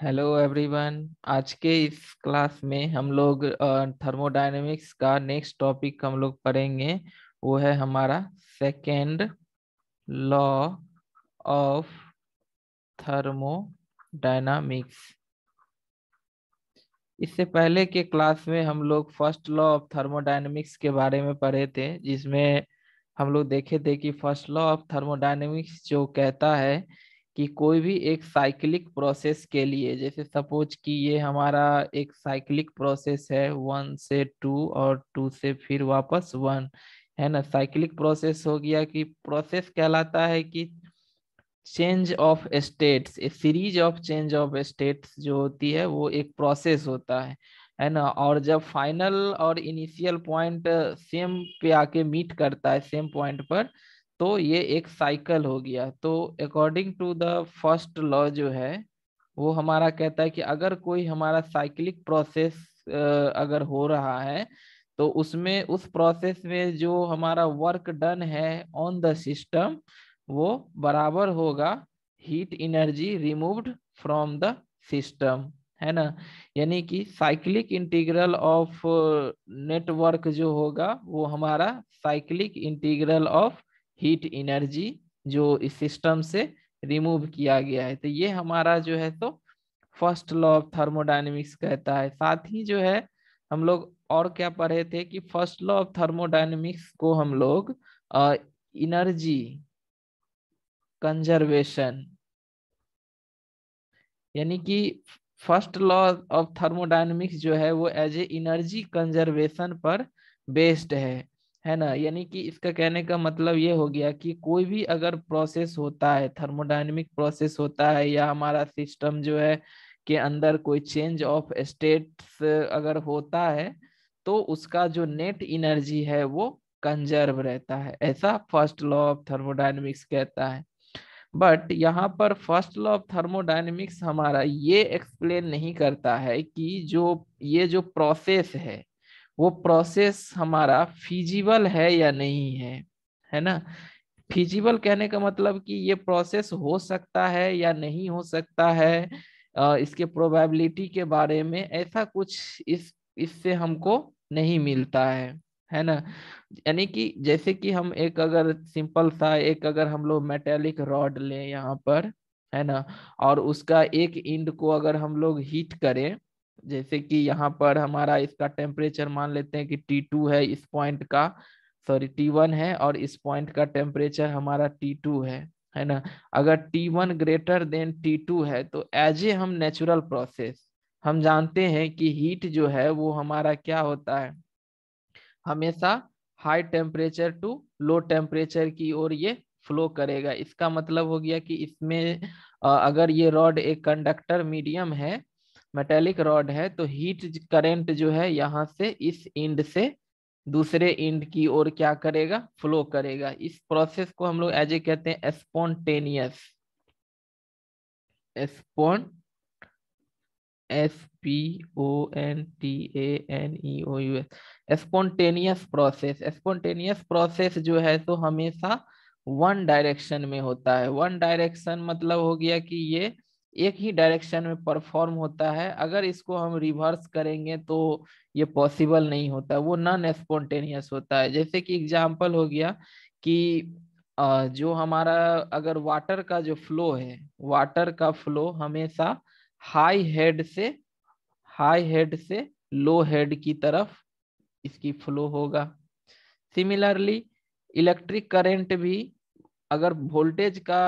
hello everyone आज के इस क्लास में हम लोग थर्मोडाइनमिक्स का नेक्स्ट टॉपिक हम लोग पढ़ेंगे वो है हमारा सेकेंड लॉ ऑफ थर्मोडाइनमिक्स इससे पहले के क्लास में हम लोग फर्स्ट लॉ ऑफ थर्मोडाइनमिक्स के बारे में पढ़े थे जिसमें हम लोग देखे थे कि फर्स्ट लॉ ऑफ थर्मोडाइनमिक्स जो कहता है कि कोई भी एक साइक्लिक प्रोसेस के लिए जैसे सपोज कि ये हमारा एक साइक्लिक प्रोसेस है वन से टू और टू से फिर वापस वन है ना साइक्लिक प्रोसेस हो गया कि प्रोसेस कहलाता है कि change of states a series of change of states जो होती है वो एक प्रोसेस होता है है ना और जब फाइनल और इनिशियल पॉइंट सेम पे आके मीट करता है सेम पॉइंट पर तो ये एक साइकिल हो गया तो according to the first law जो है वो हमारा कहता है कि अगर कोई हमारा साइकिलिक प्रोसेस अगर हो रहा है तो उसमें उस प्रोसेस में जो हमारा वर्क डन है ऑन द सिस्टम वो बराबर होगा heat energy removed from the system है ना यानी कि साइक्लिक इंटीग्रल ऑफ नेटवर्क जो होगा वो हमारा cyclic integral of heat energy जो इस सिस्टम से रिमूव किया गया है तो ये हमारा जो है तो फर्स्ट लॉ ऑफ थर्मोडाइनमिक्स कहता है साथ ही जो है हम लोग और क्या पढ़े थे कि फर्स्ट लॉ ऑफ थर्मोडाइनमिक्स को हम लोग इनर्जी कंजर्वेशन यानी कि फर्स्ट लॉ ऑफ थर्मोडाइनमिक्स जो है वो एज ए इनर्जी कंजर्वेशन पर बेस्ड है है ना यानी कि इसका कहने का मतलब ये हो गया कि कोई भी अगर प्रोसेस होता है थर्मोडाइनमिक प्रोसेस होता है या हमारा सिस्टम जो है के अंदर कोई चेंज ऑफ स्टेट्स अगर होता है तो उसका जो नेट इनर्जी है वो कंजर्व रहता है ऐसा फर्स्ट लॉ ऑफ थर्मोडाइनमिक्स कहता है बट यहाँ पर फर्स्ट लॉ ऑफ थर्मोडाइनमिक्स हमारा ये एक्सप्लेन नहीं करता है कि जो ये जो प्रोसेस है वो प्रोसेस हमारा फिजिबल है या नहीं है है ना फिजिबल कहने का मतलब कि ये प्रोसेस हो सकता है या नहीं हो सकता है इसके प्रोबेबिलिटी के बारे में ऐसा कुछ इस इससे हमको नहीं मिलता है है ना यानी कि जैसे कि हम एक अगर सिंपल सा एक अगर हम लोग मेटेलिक रॉड लें यहाँ पर है ना और उसका एक इंड को अगर हम लोग हीट करें जैसे कि यहाँ पर हमारा इसका टेम्परेचर मान लेते हैं कि टी टू है इस पॉइंट का सॉरी टी वन है और इस पॉइंट का टेम्परेचर हमारा टी टू है है ना अगर T one greater than T two है तो एज ए हम नेचुरल प्रोसेस हम जानते हैं कि हीट जो है वो हमारा क्या होता है हमेशा high temperature to low temperature की ओर ये फ्लो करेगा इसका मतलब हो गया कि इसमें अगर ये रॉड एक कंडक्टर मीडियम है मेटेलिक रॉड है तो हीट करंट जो है यहाँ से इस इंड से दूसरे इंड की ओर क्या करेगा फ्लो करेगा इस प्रोसेस को हम लोग एज ए कहते हैं spontaneous spon S P O N T A N E O U S spontaneous process spontaneous process जो है तो हमेशा वन डायरेक्शन में होता है वन डायरेक्शन मतलब हो गया कि ये एक ही डायरेक्शन में परफॉर्म होता है अगर इसको हम रिवर्स करेंगे तो ये पॉसिबल नहीं होता वो नॉन स्पॉन्टेनियस होता है जैसे कि एग्जाम्पल हो गया कि जो हमारा अगर वाटर का जो फ्लो है वाटर का फ्लो हमेशा हाई हेड से हाई हेड से लो हेड की तरफ इसकी फ्लो होगा सिमिलरली इलेक्ट्रिक करंट भी अगर वोल्टेज का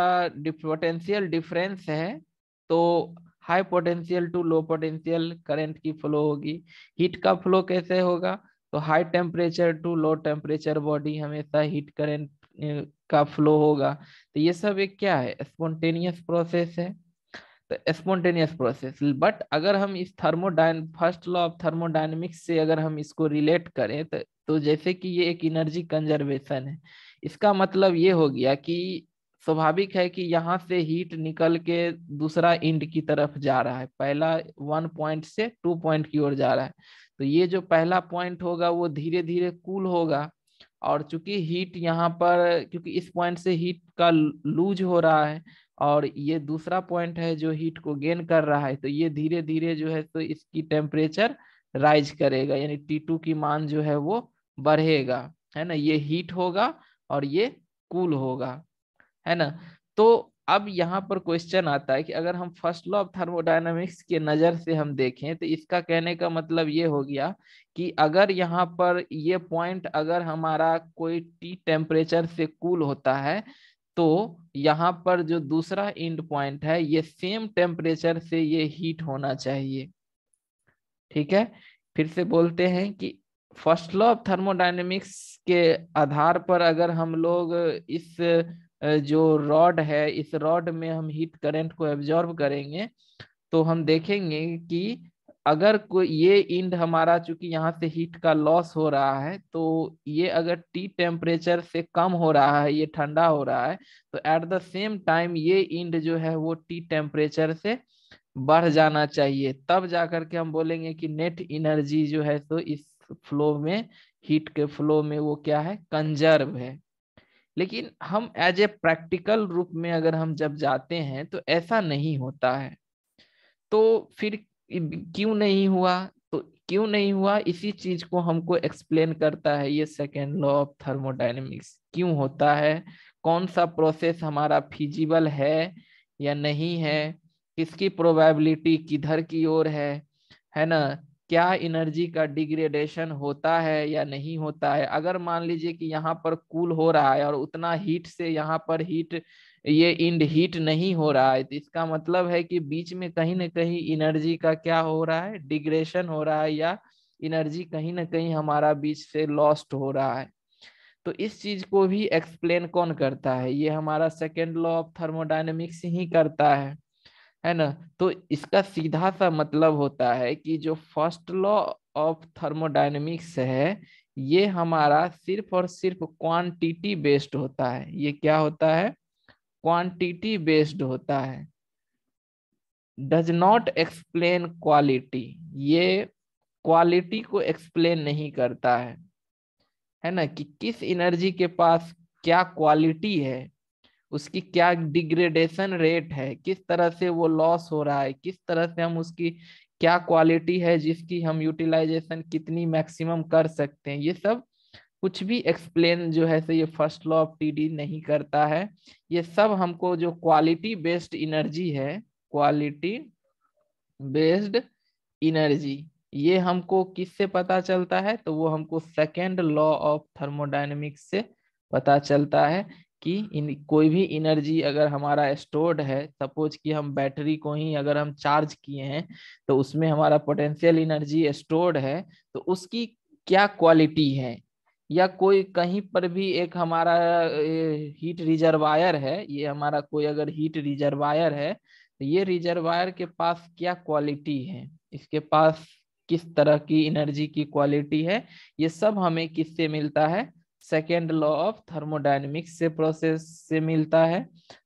पोटेंशियल डिफरेंस है तो high potential to low potential current की फ्लो होगी हीट का फ्लो कैसे होगा तो high temperature to low temperature body हमेशा हीट करंट का फ्लो होगा तो ये सब एक क्या है स्पॉन्टेनियस प्रोसेस है तो स्पॉन्टेनियस प्रोसेस बट अगर हम इस thermodyne first law of thermodynamics से अगर हम इसको रिलेट करें तो, तो जैसे कि ये एक एनर्जी कंजर्वेशन है इसका मतलब ये हो गया कि स्वाभाविक है कि यहाँ से हीट निकल के दूसरा इंड की तरफ जा रहा है पहला वन पॉइंट से टू पॉइंट की ओर जा रहा है तो ये जो पहला पॉइंट होगा वो धीरे धीरे कूल होगा और चूंकि हीट यहाँ पर क्योंकि इस पॉइंट से हीट का लूज हो रहा है और ये दूसरा पॉइंट है जो हीट को गेन कर रहा है तो ये धीरे धीरे जो है तो इसकी टेम्परेचर राइज करेगा यानी टी टू की मान जो है वो बढ़ेगा है ना ये हीट होगा और ये कूल होगा है ना तो अब यहाँ पर क्वेश्चन आता है कि अगर हम फर्स्ट लॉ ऑफ थर्मोडाइनमिक्स के नजर से हम देखें तो इसका कहने का मतलब ये हो गया कि अगर यहाँ पर ये पॉइंट अगर हमारा कोई टी टेम्परेचर से कूल होता है तो यहाँ पर जो दूसरा इंड पॉइंट है ये सेम टेम्परेचर से ये हीट होना चाहिए ठीक है फिर से बोलते हैं कि फर्स्ट लॉ ऑफ थर्मोडाइनमिक्स के आधार पर अगर हम लोग इस जो रॉड है इस रॉड में हम हीट करंट को एब्जॉर्ब करेंगे तो हम देखेंगे कि अगर कोई ये इंड हमारा चूंकि यहाँ से हीट का लॉस हो रहा है तो ये अगर टी टेम्परेचर से कम हो रहा है ये ठंडा हो रहा है तो एट द सेम टाइम ये इंड जो है वो टी टेम्परेचर से बढ़ जाना चाहिए तब जाकर के हम बोलेंगे कि नेट इनर्जी जो है तो इस फ्लो में हीट के फ्लो में वो क्या है कंजर्व है लेकिन हम एज ए प्रैक्टिकल रूप में अगर हम जब जाते हैं तो ऐसा नहीं होता है तो फिर क्यों नहीं हुआ तो क्यों नहीं हुआ इसी चीज को हमको एक्सप्लेन करता है ये सेकेंड लॉ ऑफ थर्मोडाइनमिक्स क्यों होता है कौन सा प्रोसेस हमारा फिजिबल है या नहीं है किसकी प्रोबेबिलिटी किधर की ओर है है ना क्या एनर्जी का डिग्रेडेशन होता है या नहीं होता है अगर मान लीजिए कि यहाँ पर कूल हो रहा है और उतना हीट से यहाँ पर हीट ये इंड हीट नहीं हो रहा है तो इसका मतलब है कि बीच में कहीं ना कहीं एनर्जी का क्या हो रहा है डिग्रेशन हो रहा है या एनर्जी कहीं ना कहीं हमारा बीच से लॉस्ट हो रहा है तो इस चीज को भी एक्सप्लेन कौन करता है ये हमारा सेकेंड लॉ ऑफ थर्मोडाइनमिक्स ही करता है है ना तो इसका सीधा सा मतलब होता है कि जो फर्स्ट लॉ ऑफ थर्मोडाइनमिक्स है ये हमारा सिर्फ और सिर्फ क्वांटिटी बेस्ड होता है ये क्या होता है क्वांटिटी बेस्ड होता है डज नॉट एक्सप्लेन क्वालिटी ये क्वालिटी को एक्सप्लेन नहीं करता है है ना कि किस एनर्जी के पास क्या क्वालिटी है उसकी क्या डिग्रेडेशन रेट है किस तरह से वो लॉस हो रहा है किस तरह से हम उसकी क्या क्वालिटी है जिसकी हम यूटिलाइजेशन कितनी मैक्सिमम कर सकते हैं ये सब कुछ भी एक्सप्लेन जो है से ये फर्स्ट लॉ ऑफ टीडी नहीं करता है ये सब हमको जो क्वालिटी बेस्ड इनर्जी है क्वालिटी बेस्ड इनर्जी ये हमको किससे पता चलता है तो वो हमको सेकेंड लॉ ऑफ थर्मोडाइनमिक्स से पता चलता है कि इन कोई भी एनर्जी अगर हमारा स्टोर्ड है सपोज कि हम बैटरी को ही अगर हम चार्ज किए हैं तो उसमें हमारा पोटेंशियल एनर्जी स्टोर्ड है तो उसकी क्या क्वालिटी है या कोई कहीं पर भी एक हमारा हीट रिजर्वायर है ये हमारा कोई अगर हीट रिजर्वायर है तो ये रिजर्वायर के पास क्या क्वालिटी है इसके पास किस तरह की एनर्जी की क्वालिटी है ये सब हमें किससे मिलता है सेकेंड लॉ ऑफ थर्मोडाइनमिक्स से प्रोसेस से मिलता है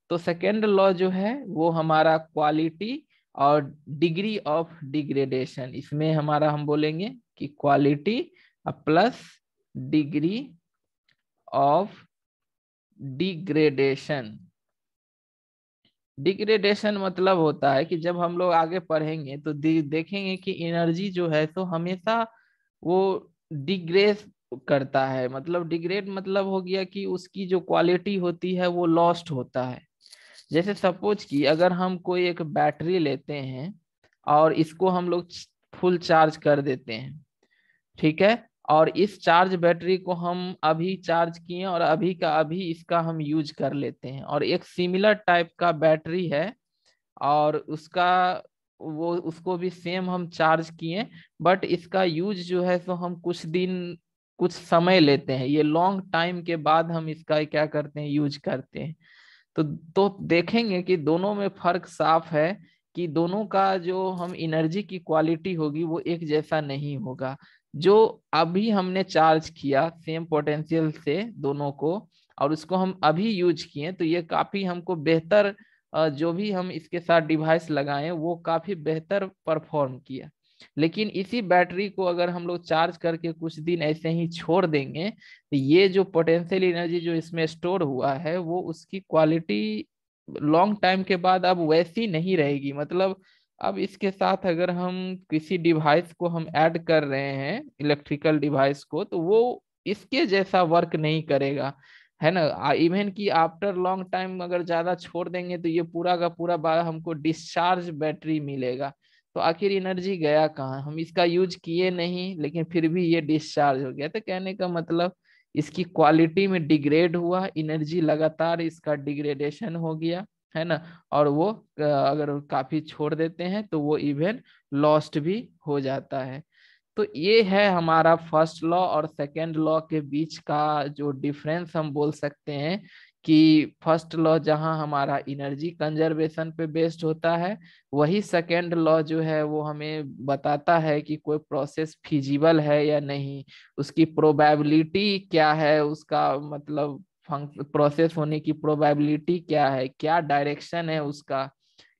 तो सेकेंड लॉ जो है वो हमारा क्वालिटी और डिग्री ऑफ डिग्रेडेशन इसमें हमारा हम बोलेंगे कि quality plus degree of degradation degradation मतलब होता है कि जब हम लोग आगे पढ़ेंगे तो देखेंगे कि एनर्जी जो है तो हमेशा वो डिग्रेस करता है मतलब डिग्रेड मतलब हो गया कि उसकी जो क्वालिटी होती है वो लॉस्ट होता है जैसे सपोज कि अगर हम कोई एक बैटरी लेते हैं और इसको हम लोग फुल चार्ज कर देते हैं ठीक है और इस चार्ज बैटरी को हम अभी चार्ज किए और अभी का अभी इसका हम यूज कर लेते हैं और एक सिमिलर टाइप का बैटरी है और उसका वो उसको भी सेम हम चार्ज किए बट इसका यूज जो है सो हम कुछ दिन कुछ समय लेते हैं ये लॉन्ग टाइम के बाद हम इसका क्या करते हैं यूज करते हैं तो तो देखेंगे कि दोनों में फर्क साफ है कि दोनों का जो हम एनर्जी की क्वालिटी होगी वो एक जैसा नहीं होगा जो अभी हमने चार्ज किया सेम पोटेंशियल से दोनों को और उसको हम अभी यूज किए तो ये काफी हमको बेहतर जो भी हम इसके साथ डिवाइस लगाए वो काफी बेहतर परफॉर्म किया लेकिन इसी बैटरी को अगर हम लोग चार्ज करके कुछ दिन ऐसे ही छोड़ देंगे तो ये जो पोटेंशियल एनर्जी जो इसमें स्टोर हुआ है वो उसकी क्वालिटी लॉन्ग टाइम के बाद अब वैसी नहीं रहेगी मतलब अब इसके साथ अगर हम किसी डिवाइस को हम ऐड कर रहे हैं इलेक्ट्रिकल डिवाइस को तो वो इसके जैसा वर्क नहीं करेगा है ना इवन कि आफ्टर लॉन्ग टाइम अगर ज्यादा छोड़ देंगे तो ये पूरा का पूरा बार हमको डिस्चार्ज बैटरी मिलेगा तो आखिर एनर्जी गया कहाँ हम इसका यूज किए नहीं लेकिन फिर भी ये डिस्चार्ज हो गया तो कहने का मतलब इसकी क्वालिटी में डिग्रेड हुआ एनर्जी लगातार इसका डिग्रेडेशन हो गया है ना और वो अगर काफी छोड़ देते हैं तो वो इवेंट लॉस्ट भी हो जाता है तो ये है हमारा फर्स्ट लॉ और सेकेंड लॉ के बीच का जो डिफरेंस हम बोल सकते हैं कि फर्स्ट लॉ जहां हमारा एनर्जी कंजर्वेशन पे बेस्ड होता है वही सेकेंड लॉ जो है वो हमें बताता है कि कोई प्रोसेस फिजिबल है या नहीं उसकी प्रोबेबिलिटी क्या है उसका मतलब प्रोसेस होने की प्रोबेबिलिटी क्या है क्या डायरेक्शन है उसका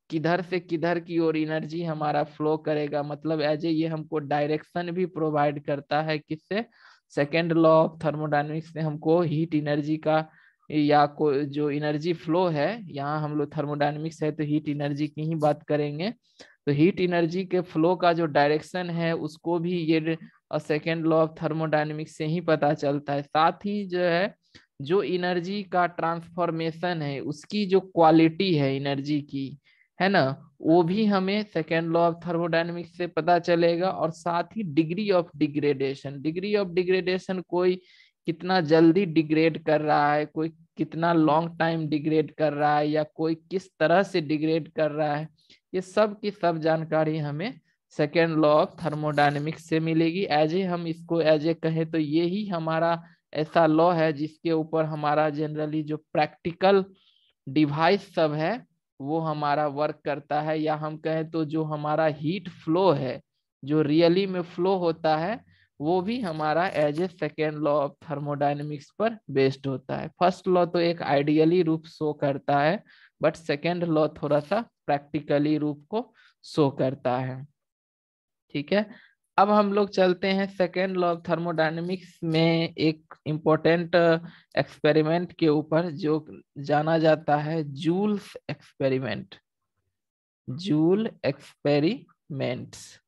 किधर से किधर की ओर एनर्जी हमारा फ्लो करेगा मतलब एज ए ये हमको डायरेक्शन भी प्रोवाइड करता है किससे सेकेंड लॉ ऑफ थर्मोडाइनमिक्स ने हमको हीट एनर्जी का या को जो एनर्जी फ्लो है यहाँ हम लोग थर्मोडाइनमिक्स है तो हीट एनर्जी की ही बात करेंगे तो हीट एनर्जी के फ्लो का जो डायरेक्शन है उसको भी ये सेकेंड लॉ ऑफ थर्मोडाइनमिक्स से ही पता चलता है साथ ही जो है जो एनर्जी का ट्रांसफॉर्मेशन है उसकी जो क्वालिटी है एनर्जी की है ना वो भी हमें सेकेंड लॉ ऑफ थर्मोडाइनमिक्स से पता चलेगा और साथ ही degree of degradation degree of degradation कोई कितना जल्दी डिग्रेड कर रहा है कोई कितना लॉन्ग टाइम डिग्रेड कर रहा है या कोई किस तरह से डिग्रेड कर रहा है ये सब की सब जानकारी हमें सेकेंड लॉ ऑफ थर्मोडाइनमिक्स से मिलेगी एज ए हम इसको एज ए कहें तो ये ही हमारा ऐसा लॉ है जिसके ऊपर हमारा जनरली जो प्रैक्टिकल डिवाइस सब है वो हमारा वर्क करता है या हम कहें तो जो हमारा हीट फ्लो है जो रियली में फ्लो होता है वो भी हमारा as a second law of thermodynamics पर बेस्ड होता है फर्स्ट लॉ तो एक आइडियली रूप शो करता है बट सेकेंड लॉ थोड़ा सा प्रैक्टिकली रूप को शो करता है ठीक है अब हम लोग चलते हैं सेकेंड लॉ ऑफ थर्मोडाइनमिक्स में एक इम्पोर्टेंट एक्सपेरिमेंट uh, के ऊपर जो जाना जाता है जूल्स एक्सपेरिमेंट जूल एक्सपेरिमेंट्स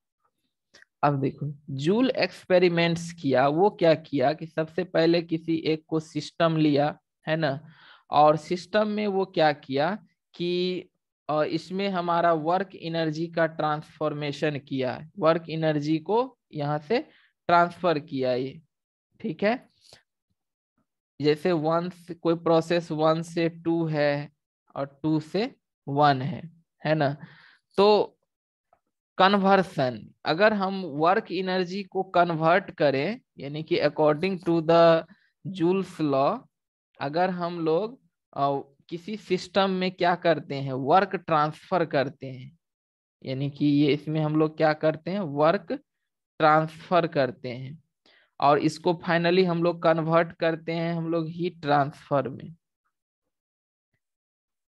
अब देखो जूल एक्सपेरिमेंट्स किया वो क्या किया कि सबसे पहले किसी एक को सिस्टम लिया है ना और सिस्टम में वो क्या किया कि इसमें हमारा वर्क एनर्जी का ट्रांसफॉर्मेशन किया वर्क एनर्जी को यहाँ से ट्रांसफर किया ये ठीक है जैसे वन कोई प्रोसेस वन से टू है और टू से वन है है ना तो कन्वर्सन अगर हम वर्क एनर्जी को कन्वर्ट करें यानी कि according to the Joule's law अगर हम लोग किसी सिस्टम में क्या करते हैं वर्क ट्रांसफर करते हैं यानी कि ये इसमें हम लोग क्या करते हैं वर्क ट्रांसफर करते हैं और इसको फाइनली हम लोग कन्वर्ट करते हैं हम लोग हीट ट्रांसफर में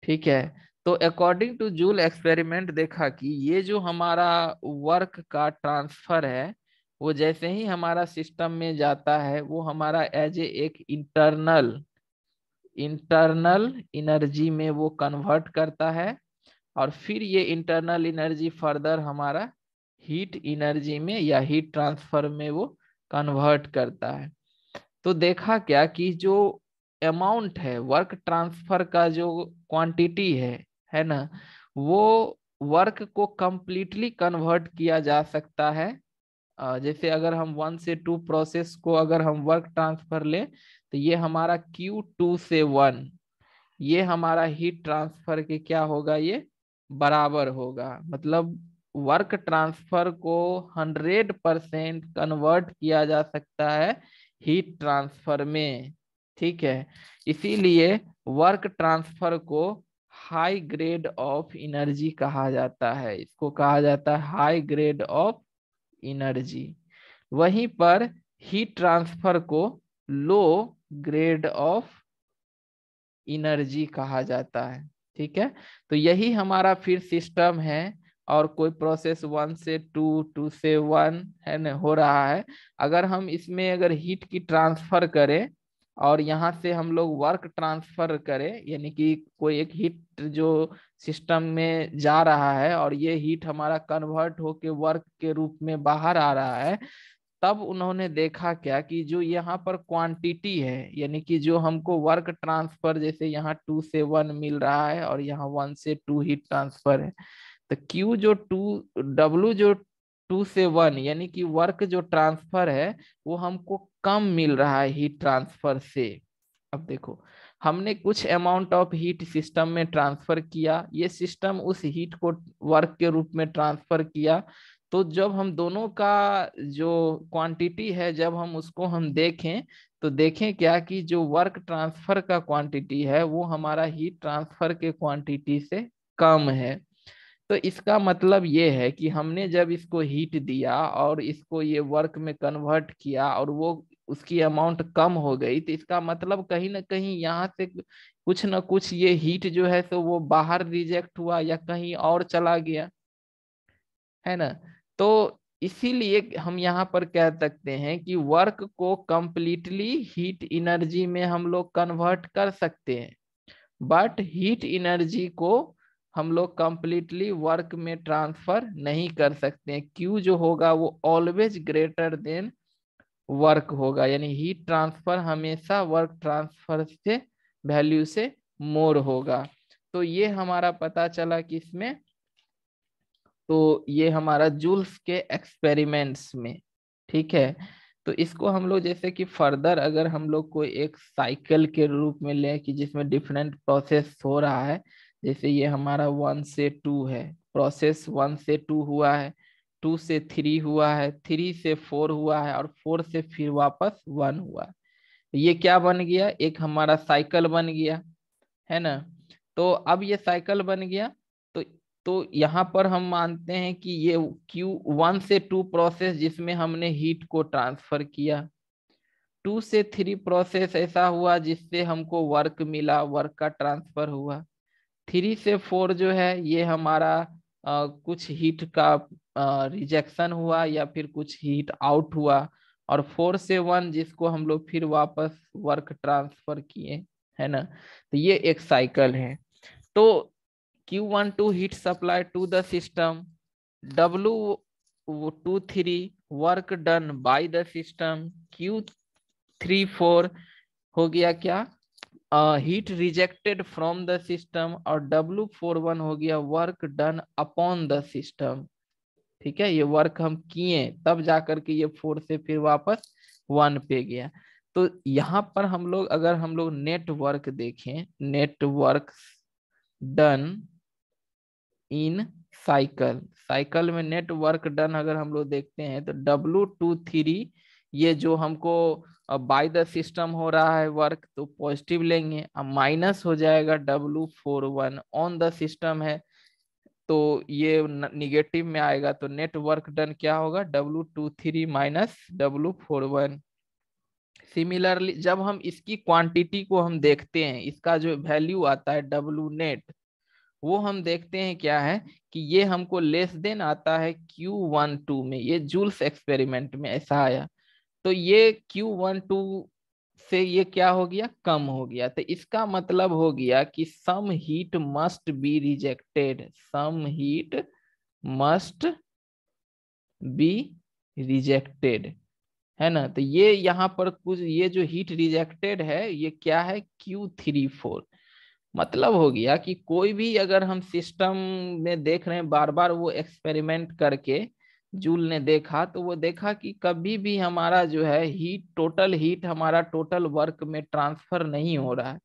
ठीक है तो अकॉर्डिंग टू जूल एक्सपेरिमेंट देखा कि ये जो हमारा वर्क का ट्रांसफर है वो जैसे ही हमारा सिस्टम में जाता है वो हमारा एज ए एक इंटरनल इंटरनल एनर्जी में वो कन्वर्ट करता है और फिर ये इंटरनल एनर्जी फर्दर हमारा हीट एनर्जी में या हीट ट्रांसफर में वो कन्वर्ट करता है तो देखा क्या कि जो अमाउंट है वर्क ट्रांसफर का जो क्वांटिटी है है ना वो वर्क को कम्प्लीटली कन्वर्ट किया जा सकता है जैसे अगर हम वन से टू प्रोसेस को अगर हम वर्क ट्रांसफर लें तो ये हमारा क्यू टू से वन ये हमारा हीट ट्रांसफर के क्या होगा ये बराबर होगा मतलब वर्क ट्रांसफर को हंड्रेड परसेंट कन्वर्ट किया जा सकता है हीट ट्रांसफर में ठीक है इसीलिए वर्क ट्रांसफर को हाई ग्रेड ऑफ एनर्जी कहा जाता है इसको कहा जाता है हाई ग्रेड ऑफ एनर्जी वहीं पर हीट ट्रांसफर को लो ग्रेड ऑफ एनर्जी कहा जाता है ठीक है तो यही हमारा फिर सिस्टम है और कोई प्रोसेस वन से टू टू से वन है न हो रहा है अगर हम इसमें अगर हीट की ट्रांसफर करें और यहाँ से हम लोग वर्क ट्रांसफर करें यानी कि कोई एक हीट जो सिस्टम में जा रहा है और ये हीट हमारा कन्वर्ट होके वर्क के रूप में बाहर आ रहा है तब उन्होंने देखा क्या कि जो यहाँ पर क्वांटिटी है यानी कि जो हमको वर्क ट्रांसफर जैसे यहाँ टू से वन मिल रहा है और यहाँ वन से टू हीट ट्रांसफर है तो क्यू जो टू डब्लू जो टू से वन यानी कि वर्क जो ट्रांसफर है वो हमको कम मिल रहा है हीट ट्रांसफर से अब देखो हमने कुछ अमाउंट ऑफ हीट सिस्टम में ट्रांसफर किया ये सिस्टम उस हीट को वर्क के रूप में ट्रांसफर किया तो जब हम दोनों का जो क्वांटिटी है जब हम उसको हम देखें तो देखें क्या कि जो वर्क ट्रांसफर का क्वांटिटी है वो हमारा हीट ट्रांसफर के क्वांटिटी से कम है तो इसका मतलब ये है कि हमने जब इसको हीट दिया और इसको ये वर्क में कन्वर्ट किया और वो उसकी अमाउंट कम हो गई तो इसका मतलब कहीं ना कहीं यहाँ से कुछ ना कुछ ये हीट जो है सो तो वो बाहर रिजेक्ट हुआ या कहीं और चला गया है ना तो इसीलिए हम यहाँ पर कह सकते हैं कि वर्क को कम्प्लीटली हीट इनर्जी में हम लोग कन्वर्ट कर सकते हैं बट हीट इनर्जी को हम लोग कंप्लीटली वर्क में ट्रांसफर नहीं कर सकते हैं क्यू जो होगा वो ऑलवेज ग्रेटर देन वर्क होगा यानी हीट ट्रांसफर हमेशा वर्क ट्रांसफर से वैल्यू से मोर होगा तो ये हमारा पता चला कि इसमें तो ये हमारा जूल्स के एक्सपेरिमेंट्स में ठीक है तो इसको हम लोग जैसे कि फर्दर अगर हम लोग कोई एक साइकिल के रूप में लें कि जिसमें डिफरेंट प्रोसेस हो रहा है जैसे ये हमारा वन से टू है प्रोसेस वन से टू हुआ है टू से थ्री हुआ है थ्री से फोर हुआ है और फोर से फिर वापस वन हुआ है ये क्या बन गया एक हमारा साइकिल बन गया है ना तो अब ये साइकिल बन गया तो तो यहाँ पर हम मानते हैं कि ये क्यू वन से टू प्रोसेस जिसमें हमने हीट को ट्रांसफर किया टू से थ्री प्रोसेस ऐसा हुआ जिससे हमको वर्क मिला वर्क का ट्रांसफर हुआ थ्री से फोर जो है ये हमारा आ, कुछ हीट का रिजेक्शन हुआ या फिर कुछ हीट आउट हुआ और फोर से वन जिसको हम लोग फिर वापस वर्क ट्रांसफर किए है ना तो ये एक साइकिल है तो Q one two heat supply to the system W two three work done by the system Q three four हो गया क्या heat rejected from the system और W41 फोर वन हो गया work done upon the system ठीक है ये work हम किए तब जा करके ये फोर से फिर वापस वन पे गया तो यहाँ पर हम लोग अगर हम लोग नेटवर्क देखें network done in cycle cycle में नेटवर्क डन अगर हम लोग देखते हैं तो डब्लू टू थ्री ये जो हमको अब बाय द सिस्टम हो रहा है वर्क तो पॉजिटिव लेंगे अब माइनस हो जाएगा W four one on the system है तो ये निगेटिव में आएगा तो नेट वर्क डन क्या होगा W two three minus W four one similarly जब हम इसकी क्वांटिटी को हम देखते हैं इसका जो वैल्यू आता है डब्लू नेट वो हम देखते हैं क्या है कि ये हमको लेस देन आता है क्यू वन टू में ये जूल्स एक्सपेरिमेंट में ऐसा आया तो ये Q12 से ये क्या हो गया कम हो गया तो इसका मतलब हो गया कि some heat must be rejected some heat must be rejected है ना तो ये यहाँ पर कुछ ये जो हीट रिजेक्टेड है ये क्या है क्यू थ्री फोर मतलब हो गया कि कोई भी अगर हम सिस्टम में देख रहे हैं बार बार वो एक्सपेरिमेंट करके जूल ने देखा तो वो देखा कि कभी भी हमारा जो है हीट टोटल हीट हमारा टोटल वर्क में ट्रांसफर नहीं हो रहा है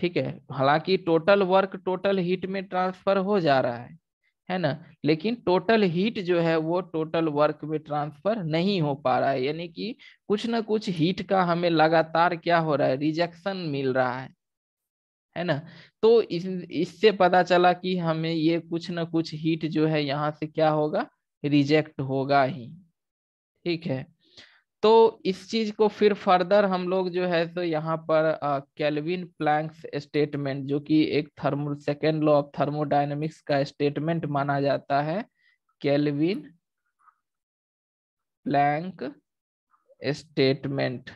ठीक है हालांकि टोटल वर्क टोटल हीट में ट्रांसफर हो जा रहा है है ना लेकिन टोटल हीट जो है वो टोटल वर्क में ट्रांसफर नहीं हो पा रहा है यानी कि कुछ ना कुछ हीट का हमें लगातार क्या हो रहा है रिजेक्शन मिल रहा है है ना तो इस इससे पता चला कि हमें ये कुछ ना कुछ हीट जो है यहाँ से क्या होगा रिजेक्ट होगा ही ठीक है तो इस चीज को फिर फर्दर हम लोग जो है तो यहाँ पर कैलविन प्लैंक्स स्टेटमेंट जो कि एक thermo second law of thermodynamics का स्टेटमेंट माना जाता है Kelvin Planck statement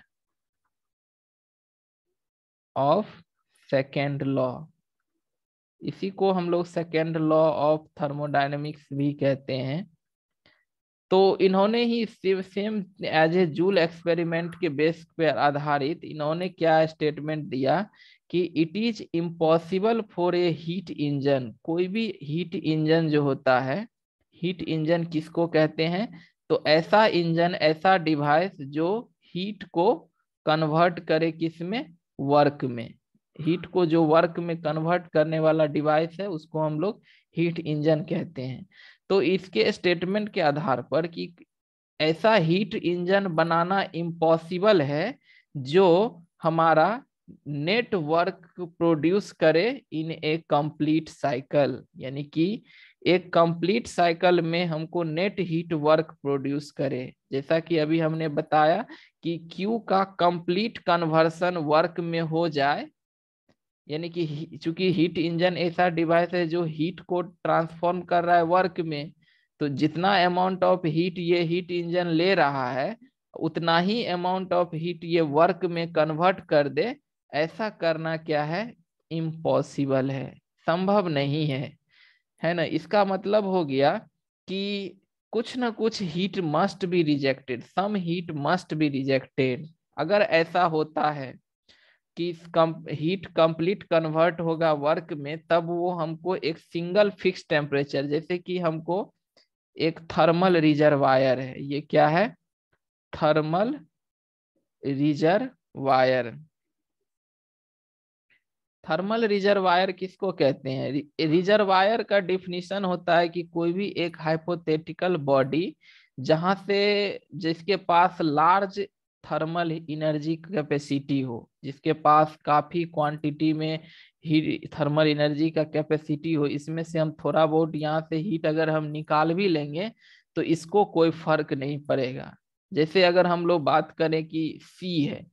of second law इसी को हम लोग सेकेंड लॉ ऑफ थर्मोडाइनमिक्स भी कहते हैं तो इन्होंने ही same as a Joule experiment के बेस पर आधारित इन्होंने क्या स्टेटमेंट दिया कि it is impossible for a heat engine कोई भी हीट इंजन जो होता है हीट इंजन किसको कहते हैं तो ऐसा इंजन ऐसा डिवाइस जो हीट को कन्वर्ट करे किस में वर्क में हीट को जो वर्क में कन्वर्ट करने वाला डिवाइस है उसको हम लोग हीट इंजन कहते हैं तो इसके स्टेटमेंट के आधार पर कि ऐसा हीट इंजन बनाना इम्पॉसिबल है जो हमारा नेटवर्क प्रोड्यूस करे इन ए कंप्लीट साइकिल यानी कि एक कंप्लीट साइकिल में हमको नेट हीट वर्क प्रोड्यूस करे जैसा कि अभी हमने बताया कि क्यू का कंप्लीट कन्वर्सन वर्क में हो जाए यानी कि चूंकि हीट इंजन ऐसा डिवाइस है जो हीट को ट्रांसफॉर्म कर रहा है वर्क में तो जितना अमाउंट ऑफ हीट ये हीट इंजन ले रहा है उतना ही अमाउंट ऑफ हीट ये वर्क में कन्वर्ट कर दे ऐसा करना क्या है इम्पॉसिबल है संभव नहीं है है ना इसका मतलब हो गया कि कुछ ना कुछ heat must be rejected some heat must be rejected अगर ऐसा होता है की हीट कंप्लीट कन्वर्ट होगा वर्क में तब वो हमको एक सिंगल फिक्स टेम्परेचर जैसे कि हमको एक थर्मल रिजर्वायर है ये क्या है थर्मल रिजर्वायर थर्मल रिजर्वायर किसको कहते हैं रिजर्वायर का डिफिनीशन होता है कि कोई भी एक हाइपोथेटिकल बॉडी जहां से जिसके पास लार्ज थर्मल इनर्जी कैपेसिटी हो जिसके पास काफ़ी क्वांटिटी में ही थर्मल इनर्जी का कैपेसिटी हो इसमें से हम थोड़ा बहुत यहाँ से हीट अगर हम निकाल भी लेंगे तो इसको कोई फर्क नहीं पड़ेगा जैसे अगर हम लोग बात करें कि सी है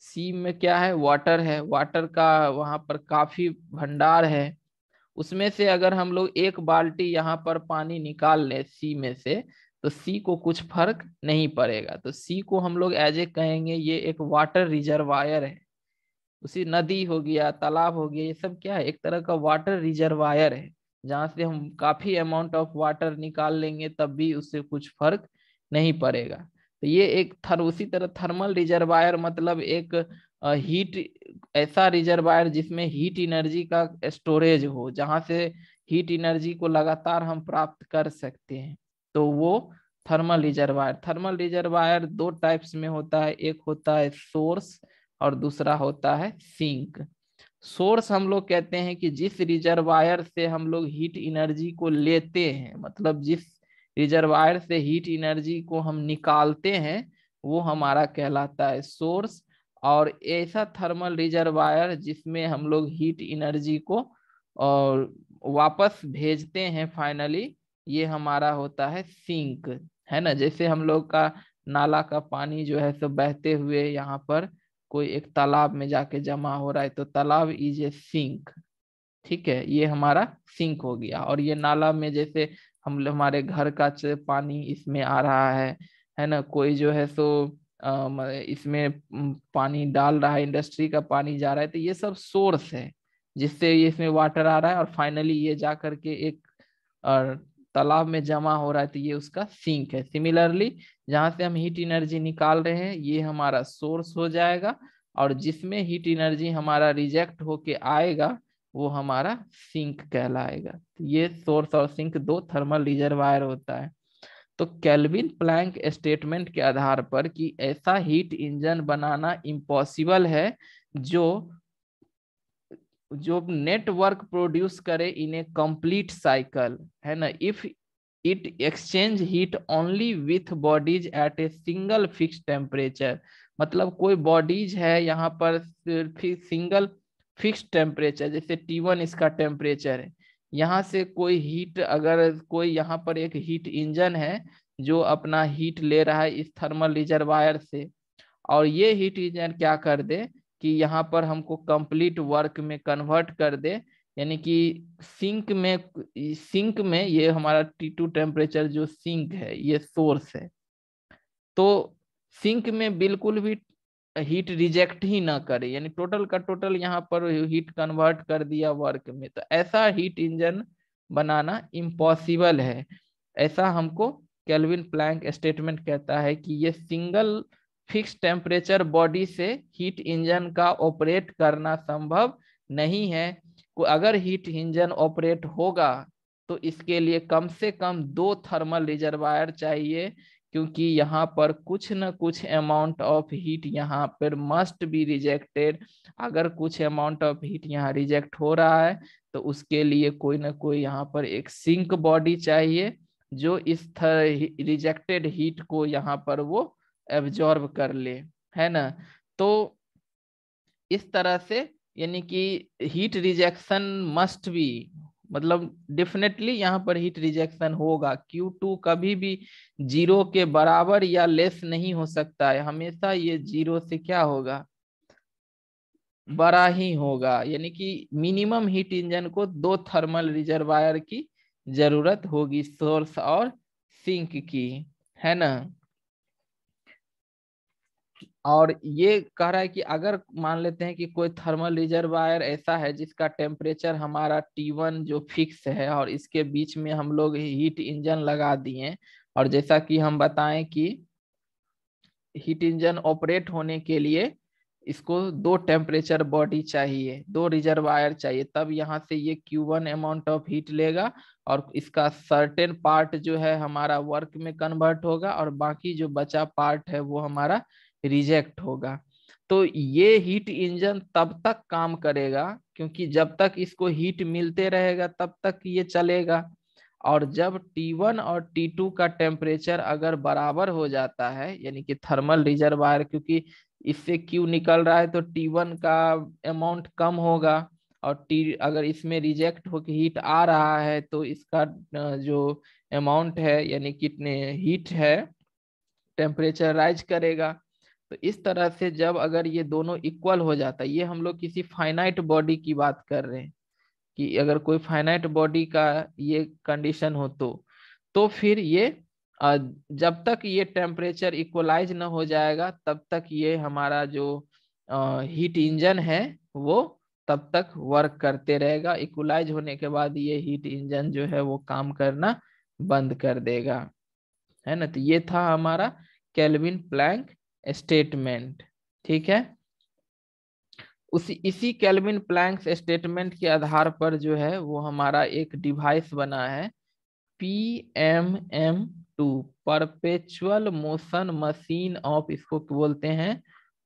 सी में क्या है वाटर है वाटर का वहाँ पर काफ़ी भंडार है उसमें से अगर हम लोग एक बाल्टी यहाँ पर पानी निकाल लें सी में से तो सी को कुछ फर्क नहीं पड़ेगा तो सी को हम लोग एज ए कहेंगे ये एक वाटर रिजर्वायर है उसी नदी हो गया तालाब हो गया ये सब क्या है एक तरह का वाटर रिजर्वायर है जहाँ से हम काफी अमाउंट ऑफ वाटर निकाल लेंगे तब भी उससे कुछ फर्क नहीं पड़ेगा तो ये एक थर उसी तरह थर्मल रिजर्वायर मतलब एक हीट ऐसा रिजर्वायर जिसमें हीट एनर्जी का स्टोरेज हो जहाँ से हीट एनर्जी को लगातार हम प्राप्त कर सकते हैं तो वो थर्मल रिजर्वायर थर्मल रिजर्वायर दो टाइप्स में होता है एक होता है सोर्स और दूसरा होता है सिंक सोर्स हम लोग कहते हैं कि जिस रिजर्वायर से हम लोग हीट एनर्जी को लेते हैं मतलब जिस रिजर्वायर से हीट एनर्जी को हम निकालते हैं वो हमारा कहलाता है सोर्स और ऐसा थर्मल रिजर्वायर जिसमें हम लोग हीट एनर्जी को और वापस भेजते हैं फाइनली ये हमारा होता है सिंक है ना जैसे हम लोग का नाला का पानी जो है सो बहते हुए यहाँ पर कोई एक तालाब में जाके जमा हो रहा है तो तालाब इज ए सिंक ठीक है ये हमारा सिंक हो गया और ये नाला में जैसे हम हमारे घर का पानी इसमें आ रहा है है ना कोई जो है सो इसमें पानी डाल रहा है इंडस्ट्री का पानी जा रहा है तो ये सब सोर्स है जिससे इसमें वाटर आ रहा है और फाइनली ये जा करके एक तालाब में जमा हो रहा है तो ये उसका सिंक है सिमिलरली जहां से हम हीट एनर्जी निकाल रहे हैं ये हमारा सोर्स हो जाएगा और जिसमें हीट एनर्जी हमारा रिजेक्ट होके आएगा वो हमारा सिंक कहलाएगा तो ये सोर्स और सिंक दो थर्मल रिजर्वायर होता है तो कैलविन प्लैंक स्टेटमेंट के आधार पर कि ऐसा हीट इंजन बनाना इम्पॉसिबल है जो जो नेटवर्क प्रोड्यूस करे इन ए कंप्लीट साइकिल है ना if it exchange heat only with bodies at a single fix temperature मतलब कोई बॉडीज है यहाँ पर सिंगल फिक्स टेम्परेचर जैसे T1 इसका टेम्परेचर है यहाँ से कोई हीट अगर कोई यहाँ पर एक हीट इंजन है जो अपना हीट ले रहा है इस थर्मल रिजर्वायर से और ये हीट इंजन क्या कर दे कि यहाँ पर हमको कंप्लीट वर्क में कन्वर्ट कर दे यानी कि सिंक में सिंक में ये हमारा टी टू टेम्परेचर जो सिंक है ये सोर्स है तो सिंक में बिल्कुल भी हीट रिजेक्ट ही ना करे यानी टोटल का टोटल यहाँ पर हीट कन्वर्ट कर दिया वर्क में तो ऐसा हीट इंजन बनाना इम्पॉसिबल है ऐसा हमको कैलविन प्लैंक स्टेटमेंट कहता है कि ये सिंगल फिक्स टेम्परेचर बॉडी से हीट इंजन का ऑपरेट करना संभव नहीं है अगर हीट इंजन ऑपरेट होगा तो इसके लिए कम से कम दो थर्मल रिजर्वायर चाहिए क्योंकि यहाँ पर कुछ न कुछ अमाउंट ऑफ हीट यहाँ पर मस्ट बी रिजेक्टेड अगर कुछ अमाउंट ऑफ हीट यहाँ रिजेक्ट हो रहा है तो उसके लिए कोई ना कोई यहाँ पर एक सिंक बॉडी चाहिए जो इस रिजेक्टेड हीट को यहाँ पर वो एब्जॉर्ब कर ले है ना तो इस तरह से यानी कि हीट रिजेक्शन मस्ट बी मतलब डेफिनेटली यहाँ पर हीट रिजेक्शन होगा Q2 कभी भी जीरो के बराबर या लेस नहीं हो सकता है हमेशा ये जीरो से क्या होगा बड़ा ही होगा यानी कि मिनिमम हीट इंजन को दो थर्मल रिजर्वायर की जरूरत होगी सोर्स और सिंक की है ना और ये कह रहा है कि अगर मान लेते हैं कि कोई थर्मल रिजर्वायर ऐसा है जिसका टेम्परेचर हमारा T1 जो फिक्स है और इसके बीच में हम लोग हीट इंजन लगा दिए और जैसा कि हम बताएं कि हीट इंजन ऑपरेट होने के लिए इसको दो टेम्परेचर बॉडी चाहिए दो रिजर्वायर चाहिए तब यहाँ से ये Q1 अमाउंट ऑफ हीट लेगा और इसका सर्टेन पार्ट जो है हमारा वर्क में कन्वर्ट होगा और बाकी जो बचा पार्ट है वो हमारा रिजेक्ट होगा तो ये हीट इंजन तब तक काम करेगा क्योंकि जब तक इसको हीट मिलते रहेगा तब तक ये चलेगा और जब T1 और T2 का टेम्परेचर अगर बराबर हो जाता है यानी कि थर्मल रिजर्वायर क्योंकि इससे Q निकल रहा है तो T1 का अमाउंट कम होगा और T अगर इसमें रिजेक्ट होकर हीट आ रहा है तो इसका जो अमाउंट है यानी कितने हीट है टेम्परेचर राइज करेगा तो इस तरह से जब अगर ये दोनों इक्वल हो जाता है ये हम लोग किसी फाइनाइट बॉडी की बात कर रहे हैं कि अगर कोई फाइनाइट बॉडी का ये कंडीशन हो तो तो फिर ये जब तक ये टेम्परेचर इक्वलाइज ना हो जाएगा तब तक ये हमारा जो हीट इंजन है वो तब तक वर्क करते रहेगा इक्वलाइज होने के बाद ये हीट इंजन जो है वो काम करना बंद कर देगा है ना तो ये था हमारा कैलविन प्लैंक स्टेटमेंट ठीक है उसी इसी कैलविन प्लैंक्स स्टेटमेंट के आधार पर जो है वो हमारा एक डिवाइस बना है P M M two perpetual motion machine of इसको बोलते हैं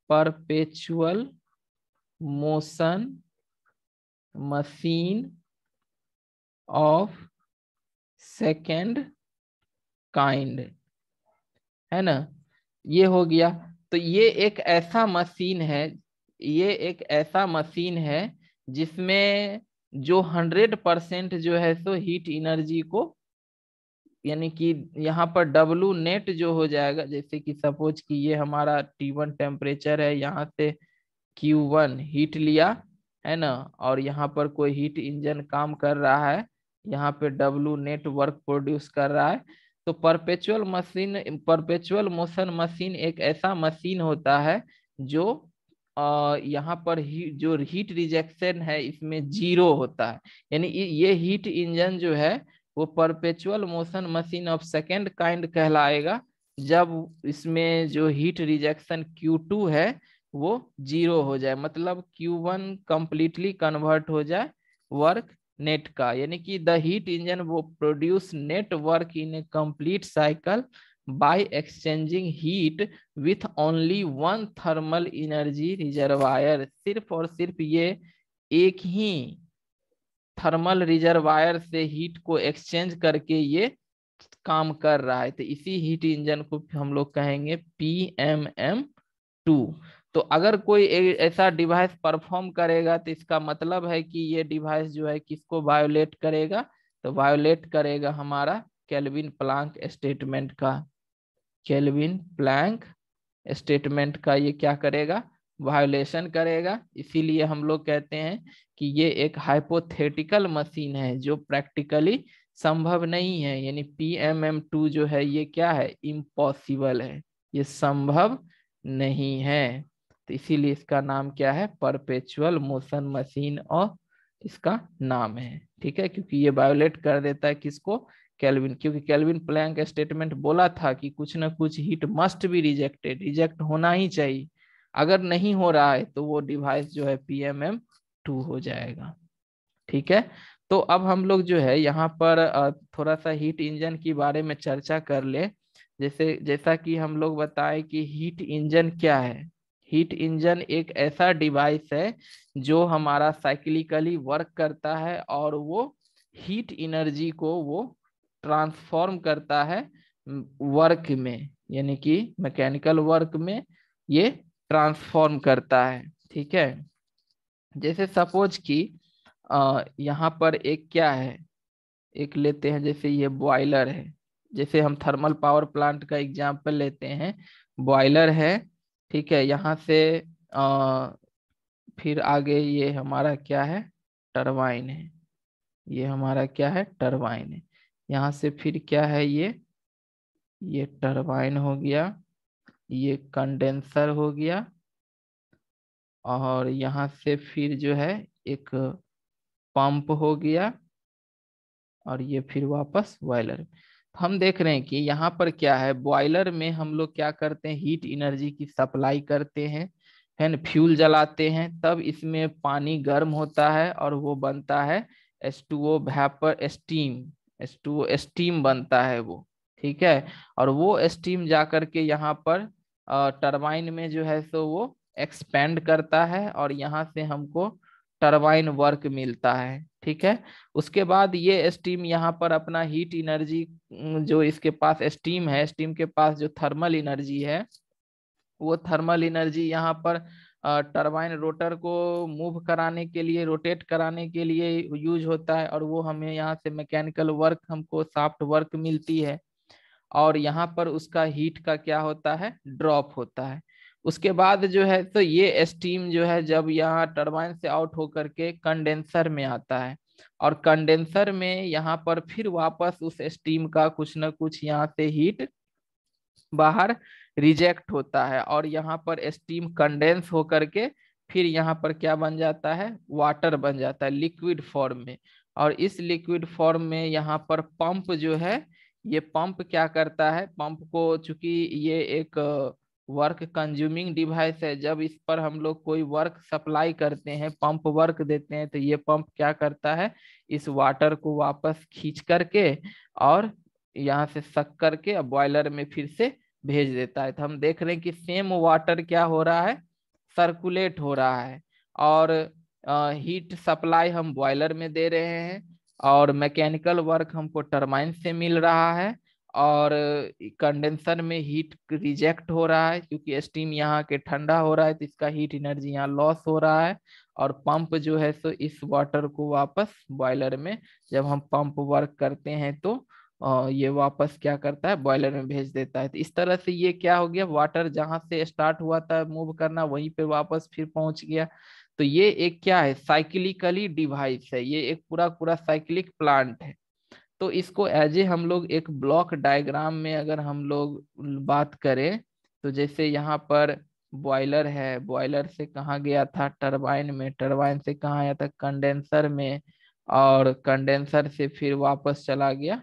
perpetual motion machine of second kind है ना ये हो गया तो ये एक ऐसा मशीन है ये एक ऐसा मशीन है जिसमें जो हंड्रेड परसेंट जो है सो हीट एनर्जी को यानी कि यहाँ पर डब्लू नेट जो हो जाएगा जैसे कि सपोज कि ये हमारा टी वन टेम्परेचर है यहाँ से क्यू वन हीट लिया है ना और यहाँ पर कोई हीट इंजन काम कर रहा है यहाँ पे डब्लू नेट वर्क प्रोड्यूस कर रहा है तो perpetual machine perpetual motion machine एक ऐसा मशीन होता है जो यहाँ पर ही, जो हीट रिजेक्शन है इसमें जीरो होता है यानी ये हीट इंजन जो है वो perpetual motion machine of second kind कहलाएगा जब इसमें जो हीट रिजेक्शन Q2 है वो जीरो हो जाए मतलब Q1 वन कंप्लीटली कन्वर्ट हो जाए वर्क नेट का यानी कि द हीट इंजन वो produce net work in a complete cycle by exchanging heat with only one thermal energy reservoir सिर्फ और सिर्फ ये एक ही थर्मल रिजर्वायर से हीट को एक्सचेंज करके ये काम कर रहा है तो इसी हीट इंजन को हम लोग कहेंगे पी एम एम टू तो अगर कोई ऐसा डिवाइस परफॉर्म करेगा तो इसका मतलब है कि ये डिवाइस जो है किसको वायोलेट करेगा तो वायोलेट करेगा हमारा कैलविन प्लांक स्टेटमेंट का कैलविन प्लैंक स्टेटमेंट का ये क्या करेगा वायोलेशन करेगा इसीलिए हम लोग कहते हैं कि ये एक हाइपोथेटिकल मशीन है जो प्रैक्टिकली संभव नहीं है यानी पी एम एम टू जो है ये क्या है इम्पॉसिबल है ये संभव नहीं है तो इसीलिए इसका नाम क्या है परपेचुअल मोशन मशीन और इसका नाम है ठीक है क्योंकि ये वायोलेट कर देता है किसको कैलविन क्योंकि कैलविन प्लैंक स्टेटमेंट बोला था कि कुछ ना कुछ heat must be rejected reject होना ही चाहिए अगर नहीं हो रहा है तो वो डिवाइस जो है एम टू हो जाएगा ठीक है तो अब हम लोग जो है यहाँ पर थोड़ा सा हीट इंजन के बारे में चर्चा कर ले जैसे जैसा कि हम लोग बताए कि हीट इंजन क्या है हीट इंजन एक ऐसा डिवाइस है जो हमारा साइकिलिकली वर्क करता है और वो हीट इनर्जी को वो ट्रांसफॉर्म करता है वर्क में यानी कि मैकेनिकल वर्क में ये ट्रांसफॉर्म करता है ठीक है जैसे सपोज कि यहाँ पर एक क्या है एक लेते हैं जैसे ये बॉयलर है जैसे हम थर्मल पावर प्लांट का एग्जाम्पल लेते हैं बॉयलर है ठीक है यहाँ से आ, फिर आगे ये हमारा क्या है टरबाइन है ये हमारा क्या है टरबाइन है यहाँ से फिर क्या है ये ये टरबाइन हो गया ये कंडेंसर हो गया और यहाँ से फिर जो है एक पंप हो गया और ये फिर वापस वॉयलर हम देख रहे हैं कि यहाँ पर क्या है बॉयलर में हम लोग क्या करते हैं हीट इनर्जी की सप्लाई करते हैं है ना फ्यूल जलाते हैं तब इसमें पानी गर्म होता है और वो बनता है S two O vapour steam S two O steam बनता है वो ठीक है और वो स्टीम जा करके यहाँ पर टरबाइन में जो है सो वो एक्सपेंड करता है और यहाँ से हमको टरबाइन वर्क मिलता है ठीक है उसके बाद ये स्टीम यहाँ पर अपना हीट इनर्जी जो इसके पास स्टीम है स्टीम के पास जो थर्मल एनर्जी है वो थर्मल इनर्जी यहाँ पर टरबाइन रोटर को मूव कराने के लिए रोटेट कराने के लिए यूज होता है और वो हमें यहाँ से मैकेनिकल वर्क हमको साफ्ट वर्क मिलती है और यहाँ पर उसका हीट का क्या होता है ड्रॉप होता है उसके बाद जो है तो ये स्टीम जो है जब यहाँ टर्बाइन से आउट होकर के कंडेंसर में आता है और कंडेंसर में यहाँ पर फिर वापस उस स्टीम का कुछ ना कुछ यहाँ से हीट बाहर रिजेक्ट होता है और यहाँ पर स्टीम कंडेंस होकर के फिर यहाँ पर क्या बन जाता है वाटर बन जाता है लिक्विड फॉर्म में और इस लिक्विड फॉर्म में यहाँ पर पंप जो है ये पंप क्या करता है पंप को चूंकि ये एक वर्क कंज्यूमिंग डिवाइस है जब इस पर हम लोग कोई वर्क सप्लाई करते हैं पंप वर्क देते हैं तो ये पंप क्या करता है इस वाटर को वापस खींच करके और यहाँ से सक करके बॉयलर में फिर से भेज देता है तो हम देख रहे हैं कि सेम वाटर क्या हो रहा है सर्कुलेट हो रहा है और हीट सप्लाई हम बॉयलर में दे रहे हैं और मैकेनिकल वर्क हमको टर्माइन से मिल रहा है और कंडेंसर में हीट रिजेक्ट हो रहा है क्योंकि स्टीम यहाँ के ठंडा हो रहा है तो इसका हीट एनर्जी यहाँ लॉस हो रहा है और पंप जो है सो इस वाटर को वापस बॉयलर में जब हम पंप वर्क करते हैं तो ये वापस क्या करता है बॉयलर में भेज देता है तो इस तरह से ये क्या हो गया वाटर जहाँ से स्टार्ट हुआ था मूव करना वहीं पे वापस फिर पहुंच गया तो ये एक क्या है साइकिलिकली डिवाइस है ये एक पूरा पूरा साइकिलिक प्लांट है तो इसको एज ए हम लोग एक ब्लॉक डायग्राम में अगर हम लोग बात करें तो जैसे यहाँ पर बॉयलर है बॉयलर से कहाँ गया था टरबाइन में टरबाइन से कहाँ आया था कंडेंसर में और कंडेंसर से फिर वापस चला गया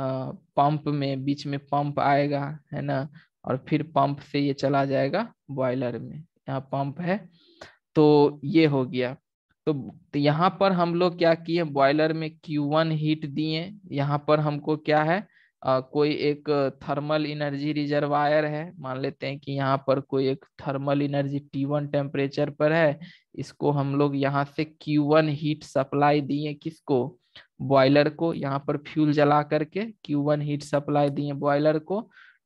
पंप में बीच में पंप आएगा है ना और फिर पंप से ये चला जाएगा बॉयलर में यहाँ पंप है तो ये हो गया तो, तो यहाँ पर हम लोग क्या किए बॉयलर में Q1 हीट दिए यहाँ पर हमको क्या है आ, कोई एक थर्मल एनर्जी रिजर्वायर है मान लेते हैं कि यहाँ पर कोई एक थर्मल एनर्जी T1 टेम्परेचर पर है इसको हम लोग यहाँ से Q1 हीट सप्लाई दिए किसको बॉयलर को यहाँ पर फ्यूल जला करके Q1 हीट सप्लाई दिए बॉयलर को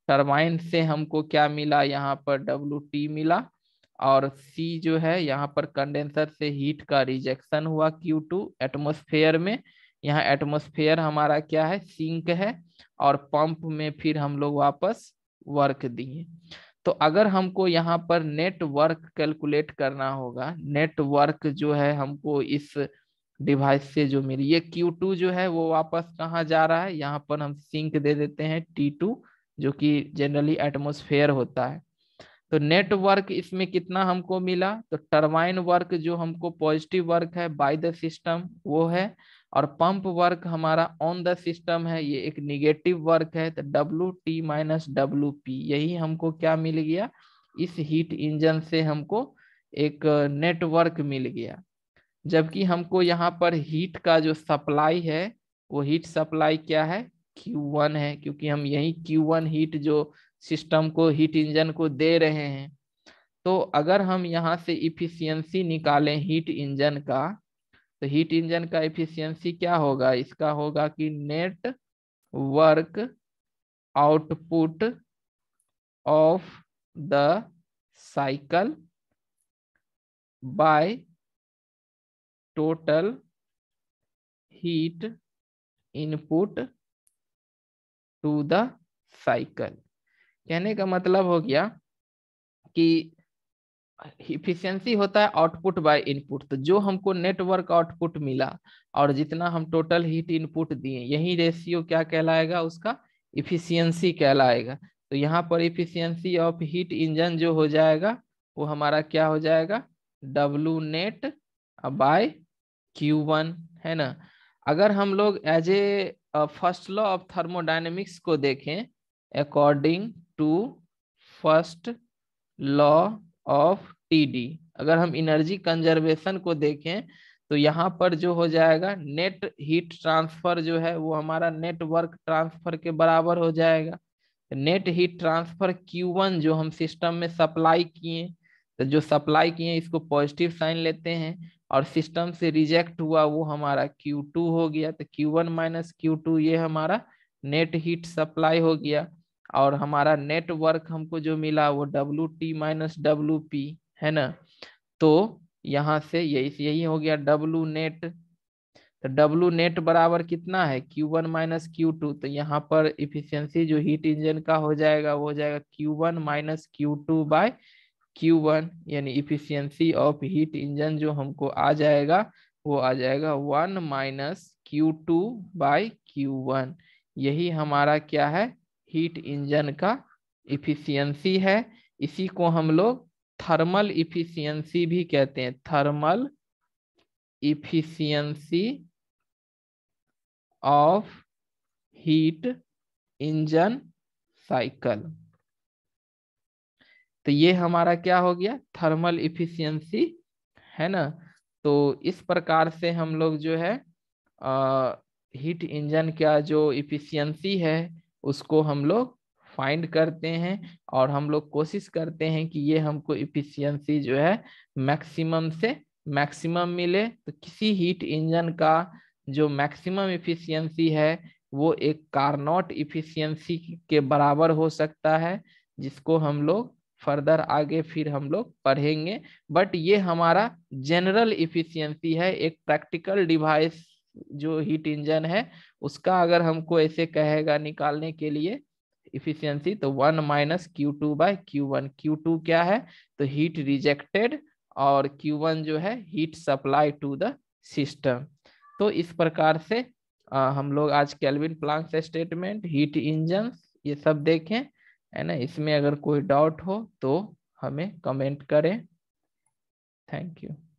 टर्माइन से हमको क्या मिला यहाँ पर डब्लू मिला और सी जो है यहाँ पर कंडेंसर से हीट का रिजेक्शन हुआ Q2 एटमोस्फेयर में यहाँ एटमोस्फेयर हमारा क्या है सिंक है और पंप में फिर हम लोग वापस वर्क दिए तो अगर हमको यहाँ पर नेट वर्क कैलकुलेट करना होगा नेट वर्क जो है हमको इस डिवाइस से जो मिली ये Q2 जो है वो वापस कहाँ जा रहा है यहाँ पर हम सिंक दे देते हैं T2 जो कि जनरली एटमोस्फेयर होता है तो नेट वर्क इसमें कितना हमको मिला तो टर्वाइन वर्क जो हमको पॉजिटिव वर्क है बाय द सिस्टम वो है और पंप वर्क हमारा ऑन द सिस्टम है ये एक निगेटिव वर्क है तो W T minus W P यही हमको क्या मिल गया इस हीट इंजन से हमको एक नेटवर्क मिल गया जबकि हमको यहाँ पर हीट का जो सप्लाई है वो हीट सप्लाई क्या है Q1 है क्योंकि हम यही Q1 हीट जो सिस्टम को हीट इंजन को दे रहे हैं तो अगर हम यहाँ से इफिशियंसी निकालें हीट इंजन का तो हीट इंजन का इफिशियंसी क्या होगा इसका होगा कि net work output of the cycle by total heat input to the cycle कहने का मतलब हो गया कि इफिशियंसी होता है आउटपुट बाय इनपुट तो जो हमको नेटवर्क आउटपुट मिला और जितना हम टोटल हीट इनपुट दिए यही रेशियो क्या कहलाएगा उसका इफिशियंसी कहलाएगा तो यहाँ पर इफिशियंसी ऑफ हीट इंजन जो हो जाएगा वो हमारा क्या हो जाएगा W net by Q one है ना अगर हम लोग as a first law of thermodynamics को देखें according to first law of TD अगर हम इनर्जी कंजर्वेशन को देखें तो यहाँ पर जो हो जाएगा नेट हीट ट्रांसफर जो है वो हमारा नेटवर्क ट्रांसफर के बराबर हो जाएगा नेट हीट ट्रांसफर Q1 जो हम सिस्टम में सप्लाई किए तो जो सप्लाई किए इसको पॉजिटिव साइन लेते हैं और सिस्टम से रिजेक्ट हुआ वो हमारा Q2 हो गया तो Q1 वन माइनस क्यू ये हमारा नेट हीट सप्लाई हो गया और हमारा नेटवर्क हमको जो मिला वो W T minus W P है ना तो यहाँ से यही यही हो गया डब्लू नेट तो डब्लू नेट बराबर कितना है Q one minus Q two तो यहाँ पर इफिशियंसी जो हीट इंजन का हो जाएगा वो हो जाएगा Q one minus Q two by Q one यानी इफिशियंसी ऑफ हीट इंजन जो हमको आ जाएगा वो आ जाएगा one minus Q two by Q one यही हमारा क्या है हीट इंजन का इफिशियंसी है इसी को हम लोग थर्मल इफिशियंसी भी कहते हैं thermal efficiency of heat engine cycle तो ये हमारा क्या हो गया थर्मल इफिशियंसी है ना तो इस प्रकार से हम लोग जो है आ, हीट इंजन का जो इफिशियंसी है उसको हम लोग फाइंड करते हैं और हम लोग कोशिश करते हैं कि ये हमको इफिशियंसी जो है मैक्सिमम से मैक्सिमम मिले तो किसी हीट इंजन का जो मैक्सिमम इफिशियंसी है वो एक कारनॉट इफिशियंसी के बराबर हो सकता है जिसको हम लोग फर्दर आगे फिर हम लोग पढ़ेंगे बट ये हमारा जनरल इफिशियंसी है एक प्रैक्टिकल डिवाइस जो हीट इंजन है उसका अगर हमको ऐसे कहेगा निकालने के लिए इफिशियंसी तो one minus Q two by Q one Q two क्या है तो हीट रिजेक्टेड और क्यू वन जो है heat supply to the system तो इस प्रकार से आ, हम लोग आज Kelvin Planck statement heat engine ये सब देखें है ना इसमें अगर कोई डाउट हो तो हमें कमेंट करें थैंक यू